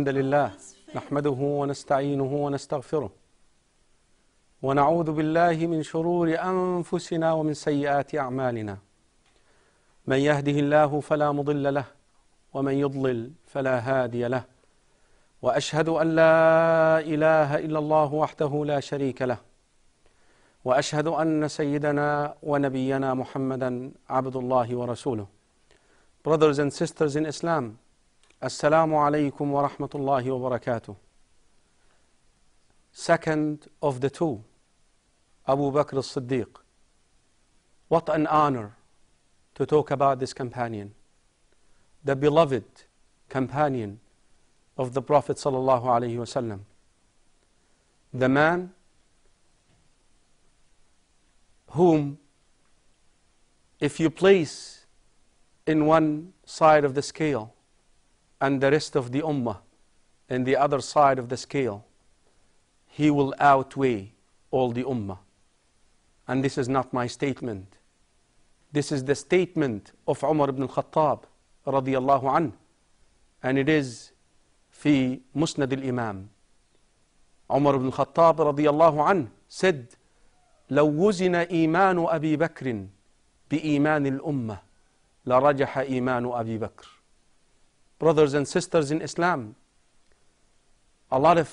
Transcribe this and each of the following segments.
الحمد لله نحمده ونستعينه ونستغفره ونعوذ بالله من شرور أنفسنا ومن سيئات أعمالنا من يهده الله فلا مضل له ومن يضلل فلا هادي له وأشهد أن لا إله إلا الله وحده لا شريك له وأشهد أن سيدنا ونبينا محمدا عبد الله ورسوله Brothers and sisters in Islam Assalamu alaykum wa rahmatullahi wa barakatuh. Second of the two, Abu Bakr as-Siddiq. What an honor to talk about this companion, the beloved companion of the Prophet sallallahu alayhi wasallam. The man whom if you place in one side of the scale, and the rest of the ummah in the other side of the scale, he will outweigh all the ummah. And this is not my statement. This is the statement of Umar ibn al-Khattab radiyallahu anhu. And it is في مسند الإمام عمر بن khattab رضي الله عنه said لو وزن إيمان أبي بكر بإيمان الأمة لرجح إيمان أبي بكر brothers and sisters in Islam, a lot of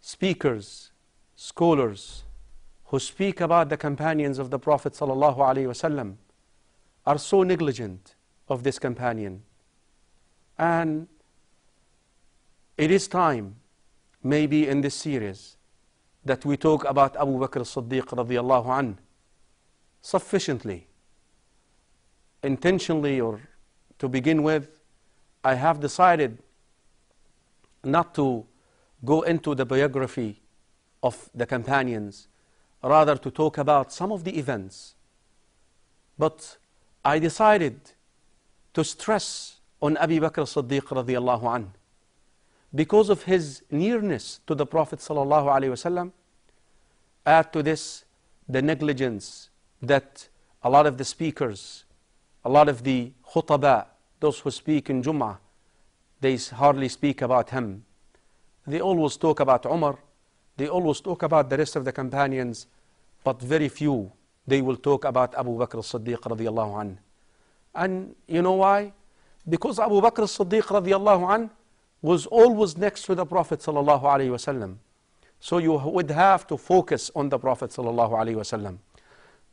speakers, scholars who speak about the companions of the Prophet ﷺ are so negligent of this companion. And it is time, maybe in this series, that we talk about Abu Bakr as-Siddiq radiallahu anhu sufficiently, intentionally or to begin with, I have decided not to go into the biography of the companions, rather to talk about some of the events. But I decided to stress on Abu Bakr as-Siddiq radiallahu anhu because of his nearness to the Prophet sallallahu alaihi wasallam. Add to this the negligence that a lot of the speakers, a lot of the khutaba, those who speak in Jum'ah, they hardly speak about him. They always talk about Umar. They always talk about the rest of the companions, but very few they will talk about Abu Bakr as-Siddiq radiallahu anh. And you know why? Because Abu Bakr as-Siddiq radiallahu anh was always next to the Prophet sallallahu alayhi wasallam. So you would have to focus on the Prophet sallallahu alayhi wasallam.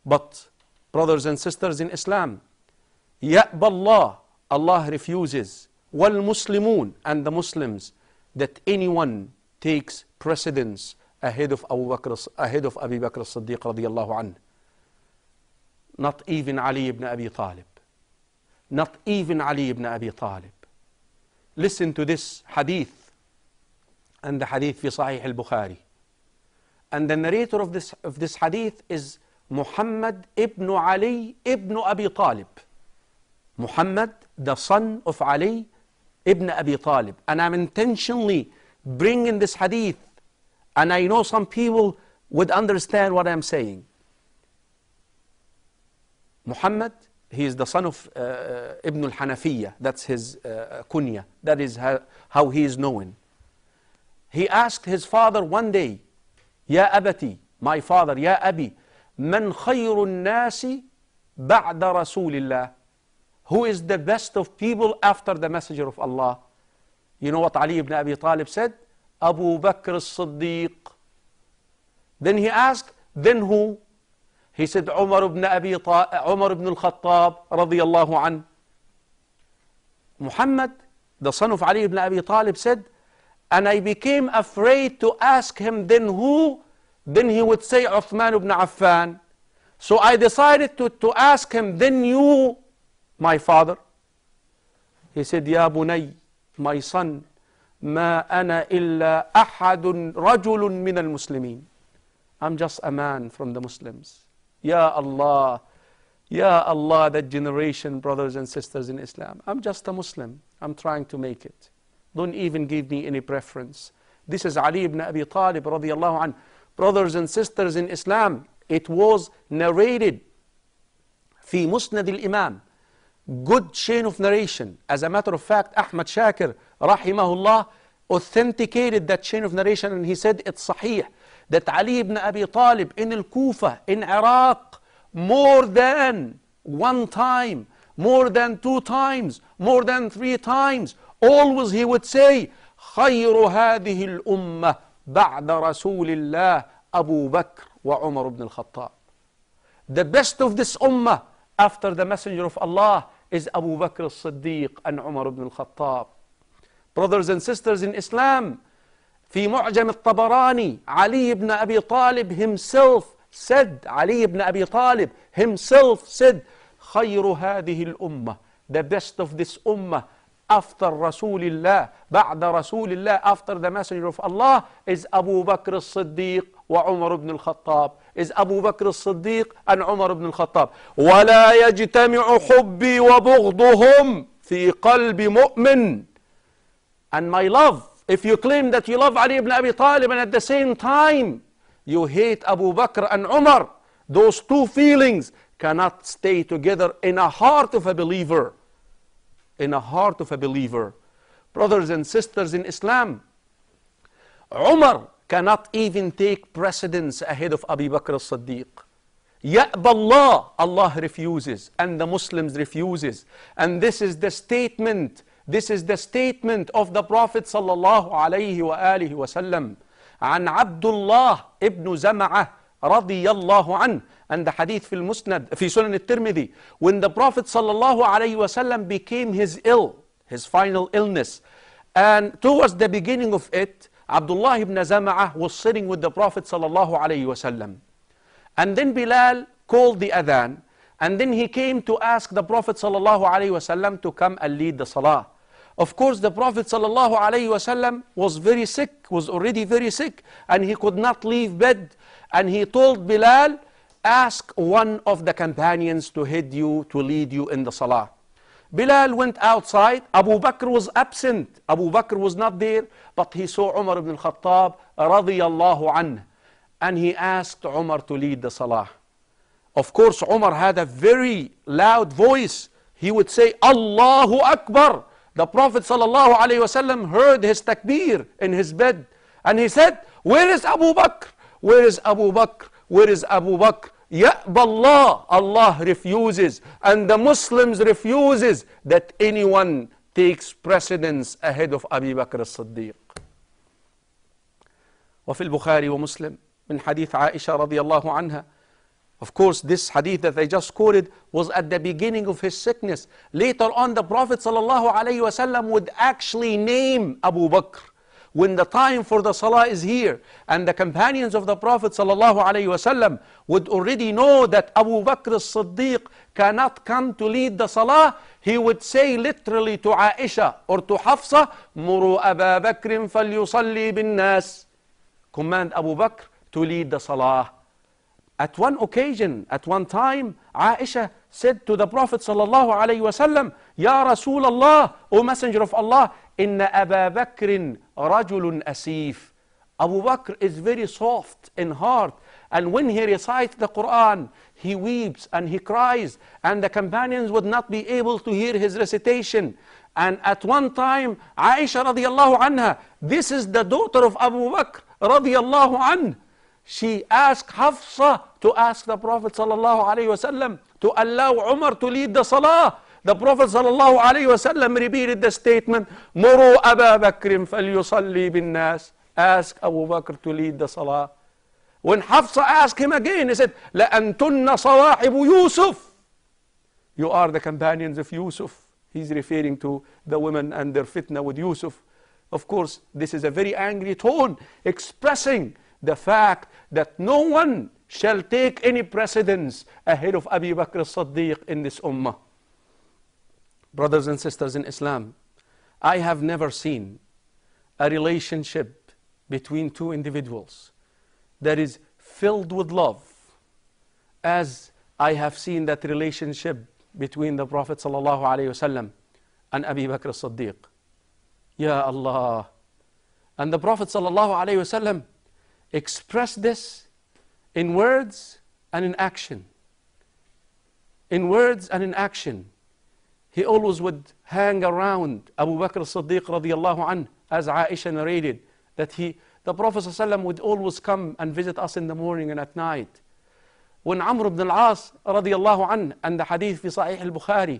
But brothers and sisters in Islam, يأبى الله Allah refuses والمسلمون and the Muslims that anyone takes precedence ahead of Abu Bakr, ahead of Abu Bakr as-Siddiq radiyallahu anhu. Not even Ali ibn Abi Talib. Not even Ali ibn Abi Talib. Listen to this hadith and the hadith في صحيح البخاري. And the narrator of this, of this hadith is Muhammad ibn Ali ibn Abi Talib. Muhammad, the son of Ali ibn Abi Talib. And I'm intentionally bringing this hadith. And I know some people would understand what I'm saying. Muhammad, he is the son of uh, uh Ibn al-Hanafiya. That's his uh, kunya. That is how, how he is known. He asked his father one day, Ya abati, my father, Ya abi, man khayrun nasi ba'da rasulillah? Who is the best of people after the messenger of Allah? You know what Ali ibn Abi Talib said? Abu Bakr al siddiq Then he asked, then who? He said, Umar ibn, Abi Ta Umar ibn al-Khattab radiyallahu an. Muhammad, the son of Ali ibn Abi Talib said, and I became afraid to ask him then who? Then he would say Uthman ibn Affan. So I decided to, to ask him, then you my father? He said, Ya Bunay, my son, ما أنا ahadun أحد رجل من المسلمين I'm just a man from the Muslims Ya Allah Ya Allah that generation brothers and sisters in Islam I'm just a Muslim I'm trying to make it Don't even give me any preference This is Ali ibn Abi Talib رضي الله عنه Brothers and sisters in Islam It was narrated في مسند الإمام good chain of narration. As a matter of fact, Ahmad Shakir, الله, authenticated that chain of narration and he said it's صحيح that Ali ibn Abi Talib in Al-Kufa, in Iraq, more than one time, more than two times, more than three times, always he would say, خير هذه الأمة بعد رسول الله أبو بكر وعمر بن الخطاب. The best of this ummah after the messenger of Allah is Abu Bakr al siddiq and Umar ibn al-Khattab. Brothers and sisters in Islam, في معجم الطبراني علي بن أبي طالب himself said, علي بن أبي طالب himself said, خير هذه الأمة, the best of this أمة after Rasulullah, بعد Rasulullah, after the messenger of Allah, is Abu Bakr al siddiq وعمر بن الخطاب إذ أبو بكر الصديق أن عمر بن الخطاب ولا يجتمع حبي وبغضهم في قلب مؤمن and my love if you claim that you love علي بن أبي طالب and at the same time you hate أبو بكر and عمر those two feelings cannot stay together in a heart of a believer in a heart of a believer brothers and sisters in Islam عمر cannot even take precedence ahead of Abu Bakr as-Siddiq. يأبى Allah, Allah refuses and the Muslims refuses. And this is the statement, this is the statement of the Prophet sallallahu alaihi wasallam. And Abdullah عن عبد الله ابن زمعة رضي الله عنه and the hadith في المسند في سنن الترمذي when the Prophet صلى الله عليه وسلم became his ill, his final illness and towards the beginning of it Abdullah ibn Zama'ah was sitting with the Prophet sallallahu alayhi wasallam. And then Bilal called the adhan and then he came to ask the Prophet sallallahu alayhi wasallam to come and lead the salah. Of course the Prophet sallallahu alayhi wasallam was very sick, was already very sick and he could not leave bed and he told Bilal, ask one of the companions to head you, to lead you in the salah. Bilal went outside. Abu Bakr was absent. Abu Bakr was not there, but he saw Umar ibn al-Khattab radiyallahu anhu. And he asked Umar to lead the salah. Of course, Umar had a very loud voice. He would say, Allahu Akbar. The Prophet sallallahu alayhi wasallam heard his takbir in his bed. And he said, where is Abu Bakr? Where is Abu Bakr? Where is Abu Bakr? يأبى Allah, الله refuses and the Muslims refuses that anyone takes precedence ahead of أبي بكر الصديق وفي البخاري ومسلم من حديث عائشة رضي الله عنها Of course, this hadith that I just quoted was at the beginning of his sickness. Later on, the Prophet ﷺ would actually name Abu Bakr when the time for the salah is here and the companions of the Prophet ﷺ would already know that Abu Bakr as-Siddiq cannot come to lead the salah, he would say literally to Aisha or to Hafsa, Muru Abu Bakr falyusalli bin nas. Command Abu Bakr to lead the salah. At one occasion, at one time, Aisha said to the Prophet sallallahu alayhi wasallam, Ya Allah, O Messenger of Allah, إن أبا بكر رَجُلٌ أَسِيفٌ Abu Bakr is very soft in heart. And when he recites the Quran, he weeps and he cries. And the companions would not be able to hear his recitation. And at one time, Aisha radiallahu anha, this is the daughter of Abu Bakr radiallahu anha. She asked Hafsa to ask the Prophet sallallahu alayhi wasallam to allow Umar to lead the salah. The Prophet ﷺ repeated the statement, Muru Abu Bakr falyusalli bin nas. Ask Abu Bakr to lead the salah. When Hafsa asked him again, he said, لَأَنْتُنَّ صَوَاحِبُ Yusuf. You are the companions of Yusuf. He's referring to the women and their fitna with Yusuf. Of course, this is a very angry tone expressing the fact that no one shall take any precedence ahead of Abu Bakr as-Siddiq in this ummah brothers and sisters in Islam, I have never seen a relationship between two individuals that is filled with love as I have seen that relationship between the Prophet ﷺ and Abu Bakr as-Siddiq. Ya Allah. And the Prophet ﷺ expressed this in words and in action. In words and in action he always would hang around Abu Bakr as-Siddiq radiallahu anhu, as Aisha narrated, that he, the Prophet ﷺ would always come and visit us in the morning and at night. When Amr ibn al-As radiallahu anhu, and the hadith fi Sahih al-Bukhari,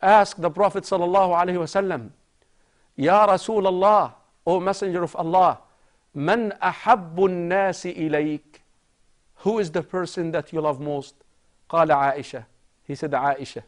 asked the Prophet sallallahu alayhi wasallam, Ya Rasul Allah, O Messenger of Allah, Man أحب الناس إليك? Who is the person that you love most? قال عائشة. He said, Aisha.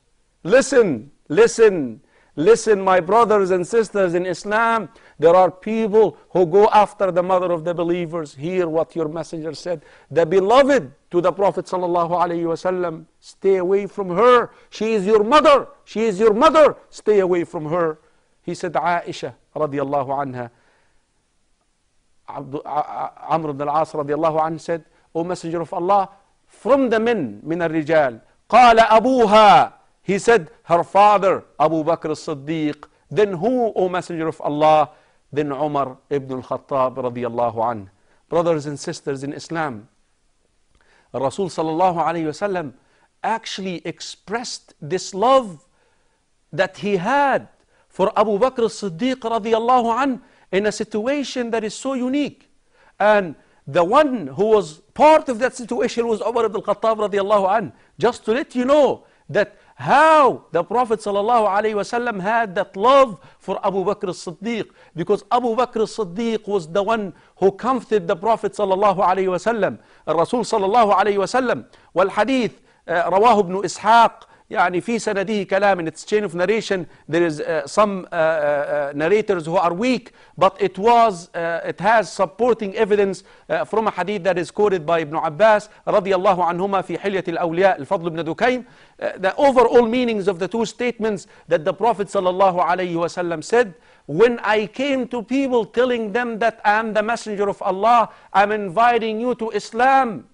Listen, Listen, listen, my brothers and sisters in Islam, there are people who go after the mother of the believers. Hear what your messenger said. The beloved to the Prophet ﷺ, stay away from her. She is your mother. She is your mother. Stay away from her. He said, Aisha radiallahu anha. Amr ibn al-As radiallahu anhu said, O Messenger of Allah, from the men, من الرجال, قال أبوها he said, her father, Abu Bakr al siddiq Then who, O Messenger of Allah? Then Umar ibn al-Khattab radiallahu anhu. Brothers and sisters in Islam, Rasul sallallahu alayhi wasallam actually expressed this love that he had for Abu Bakr al siddiq radiallahu anhu in a situation that is so unique. And the one who was part of that situation was Umar ibn al-Khattab radiallahu anhu. Just to let you know that how the Prophet وسلم had that love for Abu Bakr as-Siddiq because Abu Bakr as-Siddiq was the one who comforted the Prophet وسلم الرسول صلى الله عليه وسلم والحديث رواه ابن إسحاق يعني في سنده كلام in its chain of narration there is uh, some uh, uh, uh, narrators who are weak but it was uh, it has supporting evidence uh, from a hadith that is quoted by Ibn Abbas رضي الله عنهما في حلية الأولياء الفضل بن دكين uh, the overall meanings of the two statements that the Prophet صلى الله عليه وسلم said when I came to people telling them that I am the messenger of Allah I'm inviting you to Islam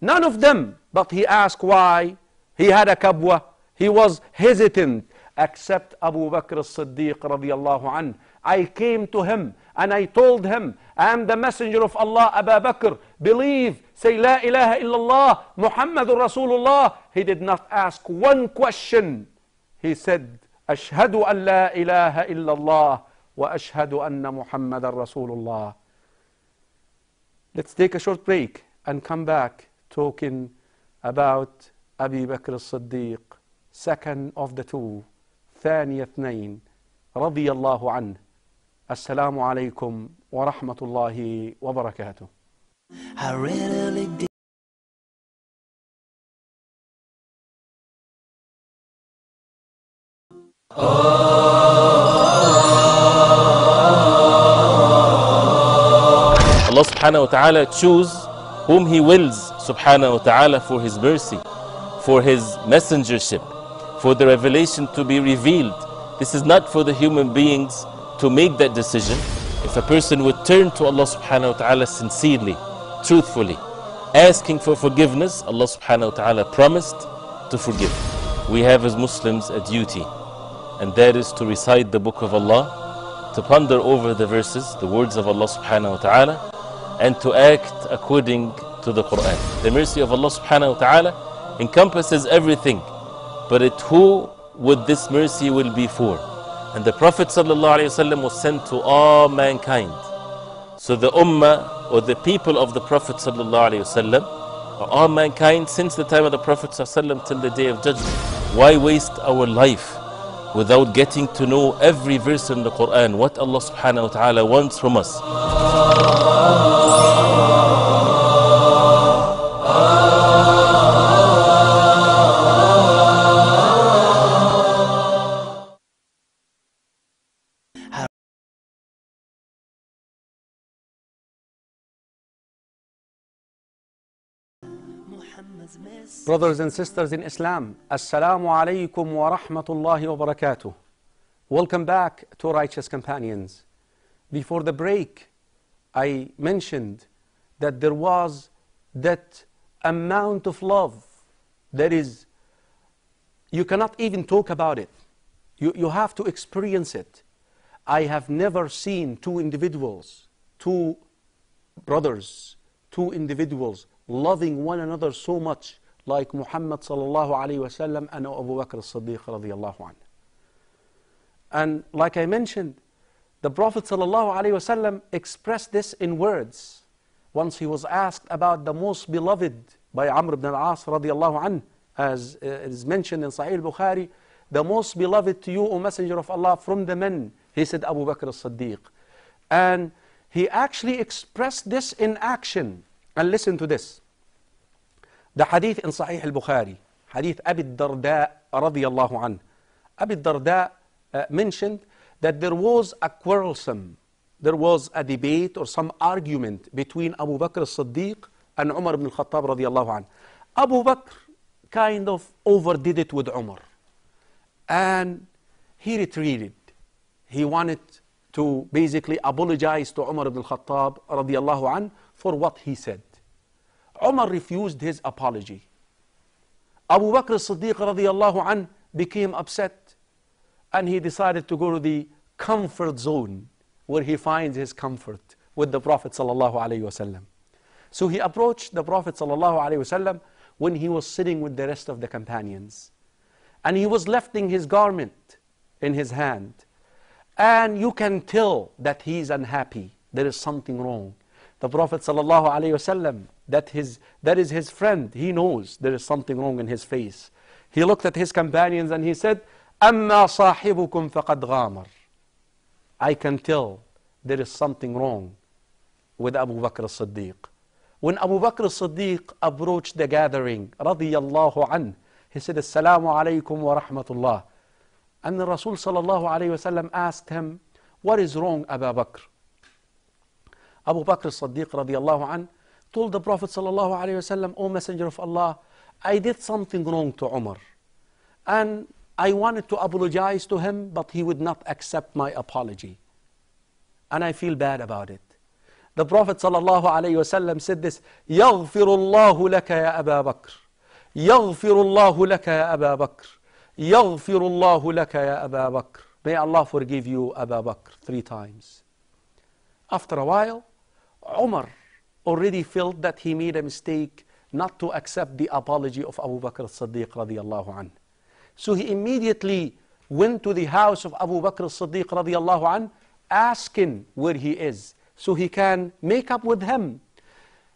none of them but he asked why he had a kabwa. He was hesitant except Abu Bakr as-Siddiq radiallahu anhu. I came to him and I told him, I am the messenger of Allah, Abu Bakr. Believe, say La ilaha illallah, Muhammadur Rasulullah. He did not ask one question. He said, "Ashhadu an la ilaha illallah, wa ashhadu anna Muhammadur Rasulullah." Let's take a short break and come back talking about أبي بكر الصديق second of the two ثاني اثنين رضي الله عنه السلام عليكم ورحمة الله وبركاته Allah subhanahu wa ta'ala choose whom he wills subhanahu wa ta'ala for his mercy. for his messengership, for the revelation to be revealed. This is not for the human beings to make that decision. If a person would turn to Allah subhanahu wa ta'ala sincerely, truthfully, asking for forgiveness, Allah subhanahu wa ta'ala promised to forgive. We have as Muslims a duty, and that is to recite the book of Allah, to ponder over the verses, the words of Allah subhanahu wa ta'ala, and to act according to the Quran. The mercy of Allah subhanahu wa ta'ala encompasses everything. But it who would this mercy will be for? And the Prophet wasallam was sent to all mankind. So the Ummah or the people of the Prophet wasallam are all mankind since the time of the Prophet wasallam till the day of judgment. Why waste our life without getting to know every verse in the Quran, what Allah subhanahu wa ta'ala wants from us? Brothers and sisters in Islam, Assalamu alaykum wa rahmatullahi wa barakatuh. Welcome back to Righteous Companions. Before the break, I mentioned that there was that amount of love that is, you cannot even talk about it. You, you have to experience it. I have never seen two individuals, two brothers, two individuals loving one another so much like Muhammad sallallahu alayhi wasallam and Abu Bakr as-Siddiq radiyallahu And like I mentioned, the Prophet sallallahu alayhi wasallam expressed this in words. Once he was asked about the most beloved by Amr ibn al-As radiyallahu anhu, as uh, is mentioned in Sahih Bukhari, the most beloved to you, O Messenger of Allah, from the men, he said Abu Bakr as-Siddiq. And he actually expressed this in action. And listen to this. ده حديث إن صحيح البخاري حديث أبي الدرداء رضي الله عنه أبي الدرداء mentioned that there was a quarrelsome there was a debate or some argument between Abu Bakr الصديق and Umar ibn al-Khattab رضي الله عنه Abu Bakr kind of overdid it with Umar and he retreated he wanted to basically apologize to Umar ibn al-Khattab رضي الله عنه for what he said Umar refused his apology. Abu Bakr as-Siddiq radiallahu an became upset and he decided to go to the comfort zone where he finds his comfort with the Prophet sallallahu alayhi wasallam. So he approached the Prophet sallallahu alayhi wasallam when he was sitting with the rest of the companions. And he was lifting his garment in his hand. And you can tell that he is unhappy. There is something wrong. The Prophet sallallahu alayhi wasallam that, his, that is his friend. He knows there is something wrong in his face. He looked at his companions and he said, أَمَّا صَاحِبُكُمْ فَقَدْ غَامَرْ I can tell there is something wrong with Abu Bakr as-Siddiq. When Abu Bakr as-Siddiq approached the gathering, رضي الله عنه, he said, "السلام alaykum wa rahmatullah. And the Rasul الله عليه وسلم asked him, what is wrong Abu Bakr? Abu Bakr as-Siddiq رضي الله عنه told the Prophet sallallahu alaihi wasallam, O Messenger of Allah, I did something wrong to Umar. And I wanted to apologize to him, but he would not accept my apology. And I feel bad about it. The Prophet wasallam said this, يَغْفِرُ اللَّهُ لَكَ يَا أَبَا بَكْرٍ يَغْفِرُ اللَّهُ لَكَ يَا أَبَا بَكْرٍ يَغْفِرُ اللَّهُ لَكَ يَا أَبَا بَكْرٍ May Allah forgive you, Abu Bakr, three times. After a while, Umar already felt that he made a mistake not to accept the apology of Abu Bakr as-Siddiq radiyallahu an, So he immediately went to the house of Abu Bakr as-Siddiq radiyallahu an, asking where he is, so he can make up with him.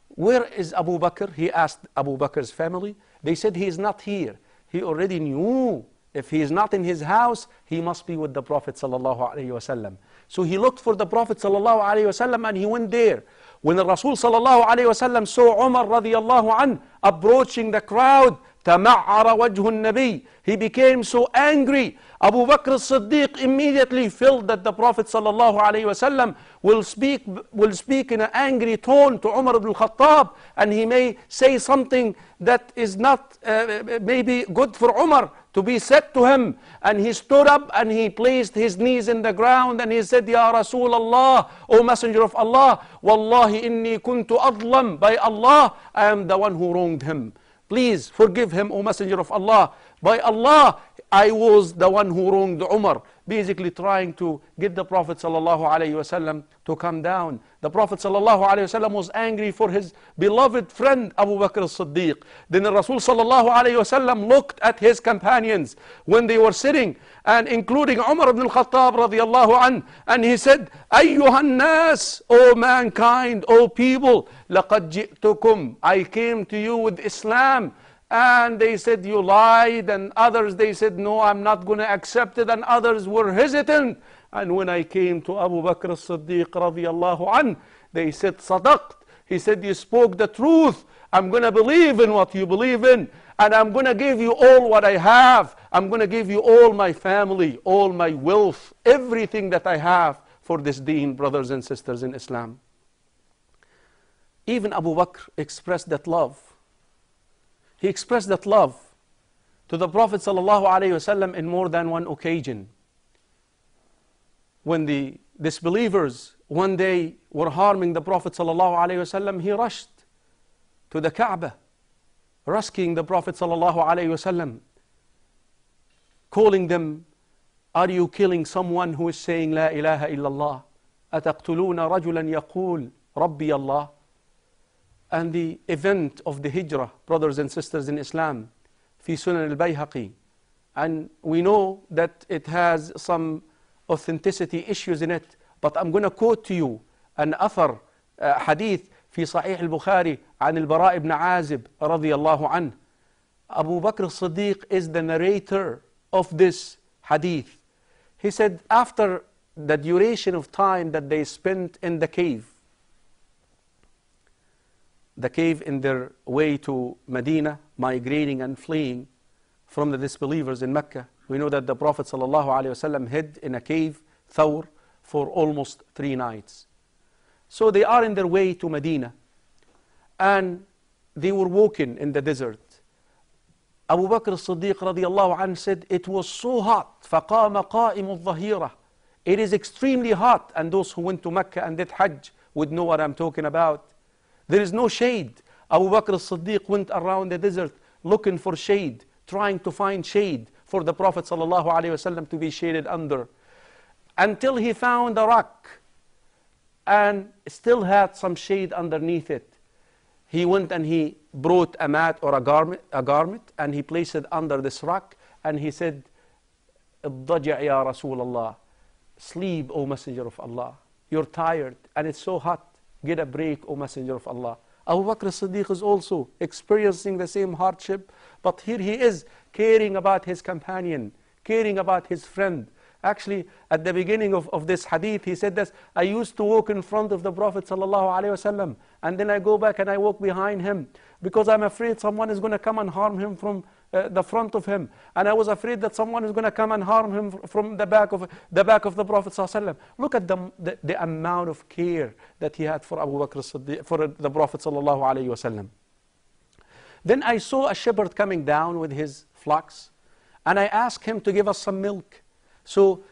Where is Abu Bakr? He asked Abu Bakr's family. They said he is not here. He already knew if he is not in his house, he must be with the Prophet sallallahu alayhi wasallam. So he looked for the Prophet sallallahu alayhi wasallam and he went there. When the Rasul sallallahu alayhi wasallam saw Umar radiallahu an approaching the crowd, تمعر وجه النبي He became so angry. Abu Bakr as-Siddiq immediately felt that the Prophet sallallahu alayhi wasallam will speak, will speak in an angry tone to Umar ibn al-Khattab and he may say something that is not uh, maybe good for Umar to be said to him. And he stood up and he placed his knees in the ground and he said, Ya Allah, O Messenger of Allah, Wallahi inni kuntu adlam, by Allah, I am the one who wronged him. Please forgive him, O Messenger of Allah. By Allah, I was the one who wronged Umar basically trying to get the Prophet ﷺ to come down. The Prophet ﷺ was angry for his beloved friend Abu Bakr as-Siddiq. Then the Rasul ﷺ looked at his companions when they were sitting and including Umar ibn al-Khattab radiallahu an, and he said, أَيُّهَا الناس, O mankind, O people, لَقَدْ جِئْتُكُمْ I came to you with Islam and they said you lied and others they said no I'm not going to accept it and others were hesitant and when I came to Abu Bakr as-Siddiq radiyallahu an they said صدقت he said you spoke the truth I'm going to believe in what you believe in and I'm going to give you all what I have I'm going to give you all my family all my wealth everything that I have for this deen brothers and sisters in Islam even Abu Bakr expressed that love he expressed that love to the Prophet ﷺ in more than one occasion. When the disbelievers one day were harming the Prophet ﷺ, he rushed to the Kaaba, rescuing the Prophet ﷺ, calling them, Are you killing someone who is saying La ilaha illallah? أتقتلون رجلا يقول ربي الله and the event of the hijrah, brothers and sisters in Islam, fi Sunan al-Bayhaqi. And we know that it has some authenticity issues in it, but I'm going to quote to you an athar, uh, hadith fi صحيح البخاري عن البراء بن عازب رضي الله عنه Abu Bakr siddiq is the narrator of this hadith. He said after the duration of time that they spent in the cave, the cave in their way to Medina, migrating and fleeing from the disbelievers in Mecca. We know that the Prophet ﷺ hid in a cave, Thawr, for almost three nights. So they are in their way to Medina, and they were walking in the desert. Abu Bakr as-Siddiq radiallahu anhu said, It was so hot, فَقَامَ قَائِمُ الظَّهِيرَةِ It is extremely hot, and those who went to Mecca and did Hajj would know what I'm talking about. There is no shade. Abu Bakr as-Siddiq went around the desert looking for shade, trying to find shade for the Prophet ﷺ to be shaded under. Until he found a rock and still had some shade underneath it. He went and he brought a mat or a garment, a garment and he placed it under this rock and he said, "Dajja, يا رسول Sleep, O Messenger of Allah. You're tired and it's so hot get a break, O Messenger of Allah. Abu Bakr Siddiq is also experiencing the same hardship, but here he is caring about his companion, caring about his friend, Actually, at the beginning of, of this hadith, he said this, I used to walk in front of the Prophet ﷺ, and then I go back and I walk behind him, because I'm afraid someone is going to come and harm him from uh, the front of him. And I was afraid that someone is going to come and harm him from the back of the, back of the Prophet ﷺ. Look at the, the, the amount of care that he had for Abu Bakr, for the Prophet Then I saw a shepherd coming down with his flocks, and I asked him to give us some milk. So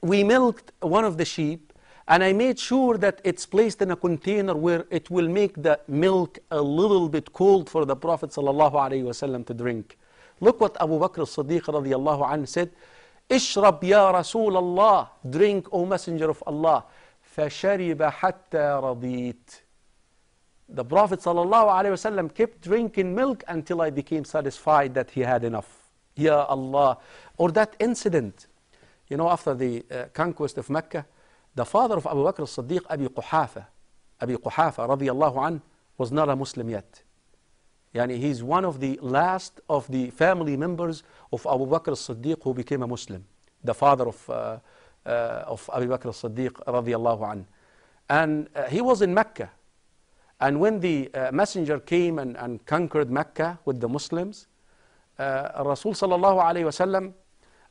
we milked one of the sheep and I made sure that it's placed in a container where it will make the milk a little bit cold for the Prophet ﷺ to drink. Look what Abu Bakr as-Siddiq radiallahu anhu said, Ishrab ya Rasul Allah, drink O Messenger of Allah. فَشَرِبَ حَتَّى رَضِيتُ The Prophet ﷺ kept drinking milk until I became satisfied that he had enough. Ya Allah. Or that incident you know, after the uh, conquest of Mecca, the father of Abu Bakr as-Siddiq, Abi Quhafa, Abi Quhafa radiallahu an, was not a Muslim yet. Yani he's one of the last of the family members of Abu Bakr as-Siddiq who became a Muslim, the father of, uh, uh, of Abu Bakr as-Siddiq radiallahu an. And uh, he was in Mecca. And when the uh, messenger came and, and conquered Mecca with the Muslims, uh, Rasul sallallahu alayhi wa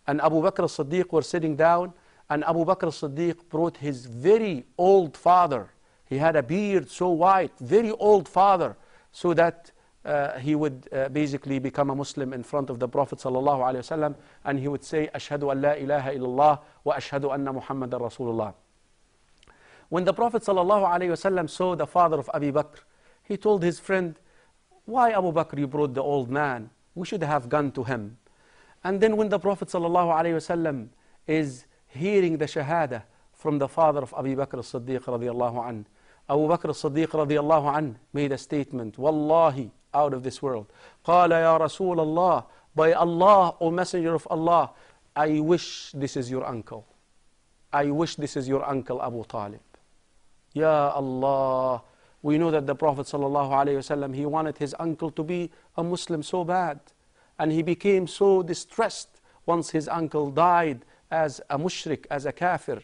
and Abu Bakr as-Siddiq were sitting down and Abu Bakr as-Siddiq brought his very old father. He had a beard so white, very old father, so that uh, he would uh, basically become a Muslim in front of the Prophet ﷺ and he would say, Ashhadu an la ilaha illallah wa ashhadu anna Muhammadan Rasulullah. When the Prophet ﷺ saw the father of Abu Bakr, he told his friend, Why Abu Bakr you brought the old man? We should have gone to him. And then when the Prophet ﷺ is hearing the shahada from the father of Abu Bakr as-Siddiq radiallahu an, Abu Bakr as-Siddiq radiallahu an made a statement, Wallahi, out of this world. "Qala ya رسول Allah, by Allah, O Messenger of Allah, I wish this is your uncle. I wish this is your uncle Abu Talib. Ya Allah, we know that the Prophet ﷺ, he wanted his uncle to be a Muslim so bad and he became so distressed once his uncle died as a mushrik, as a kafir,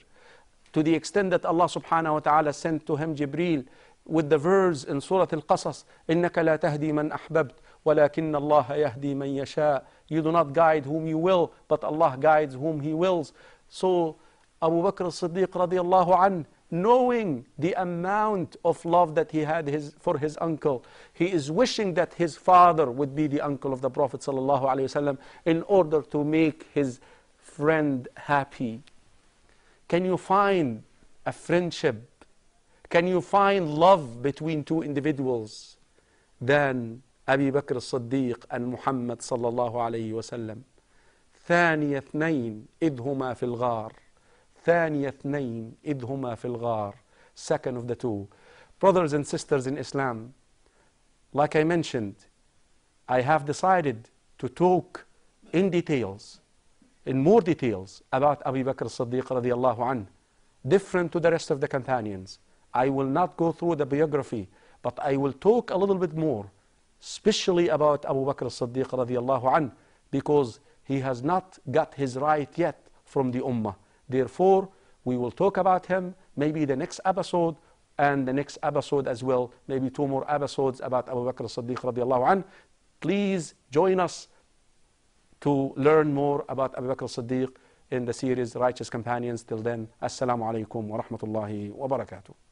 to the extent that Allah subhanahu wa ta'ala sent to him Jibreel with the verse in Surah Al-Qasas, إِنَّكَ لَا تَهْدِي مَنْ أَحْبَبْتَ وَلَكِنَّ اللَّهَ يَهْدِي مَنْ يَشَاءُ You do not guide whom you will, but Allah guides whom He wills. So Abu Bakr al siddiq radiallahu anhu, knowing the amount of love that he had his, for his uncle, he is wishing that his father would be the uncle of the Prophet ﷺ in order to make his friend happy. Can you find a friendship? Can you find love between two individuals? Then Bakr as Siddiq and Muhammad sallallahu alayhi wa sallam? ثاني اثنين إذ هما في الغار ثاني اثنين إذ هما في الغار second of the two brothers and sisters in Islam like I mentioned I have decided to talk in details in more details about Abu Bakr as-Siddiq radiyallahu anhu different to the rest of the companions I will not go through the biography but I will talk a little bit more especially about Abu Bakr as-Siddiq radiyallahu anhu because he has not got his right yet from the ummah Therefore, we will talk about him maybe the next episode and the next episode as well, maybe two more episodes about Abu Bakr as-Siddiq radiallahu anh. Please join us to learn more about Abu Bakr as-Siddiq in the series Righteous Companions. Till then, Assalamu alaikum wa rahmatullahi wa barakatuh.